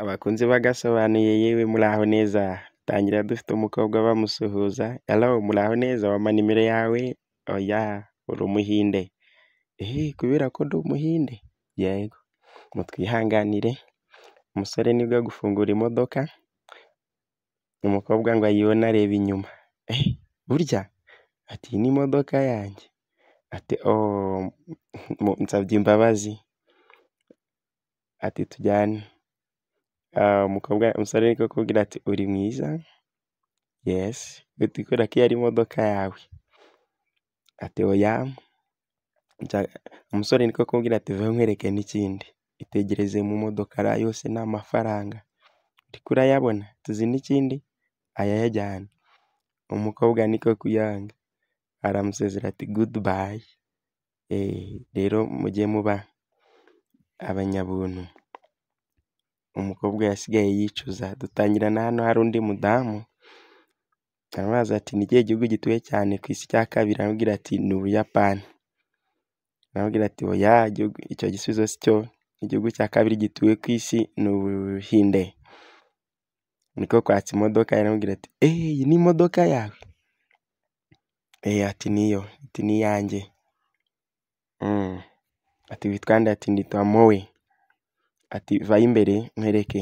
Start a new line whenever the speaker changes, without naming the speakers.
abakunzi bagasobanuye yewe muraho neza tangira dufite umukobwa bamusuhuza yalo muraho neza wampa nimero yawe oya uri umuhinde
kubera ko ndi umuhinde
yego mutwihanganire umusore nibwo gufungura imodoka umukobwa ngo ayibone areba inyuma burya ati iyi ni imodoka yanjye ati oh, nsabye imbabazi ati tujyane. Ah, umukobwa umusore ari kukubwira ati uri mwiza yesi uhita ukora ko iyo ari imodoka yawe ati oya umusore niko kukubwira ati vuba nkwereke n'ikindi itegereze mu modoka ariya yose ni amafaranga uri kurayabona tuzi n'ikindi ayayajyana umukobwa niko kuyanga aramusezera ati gudubayi eh, rero mujye muba abanyabuntu umukobwa yasigaye yicuza dutangirana hano hari undi mudamu aramubaza ati ni ikihe gihugu gituwe cyane ku isi cya kabiri aramubwira ati ni ubuyapani aramubwira ati oya icyo gisubizo si cyo igihugu cya kabiri gituwe ku isi ni ubuhinde niko kwatsa imodoka aramubwira ati eyi iyi ni imodoka yawe eee eh, ati niyo ati ni mm. ati witwa nde ati nitwa mowe ati va imbere nkwereke.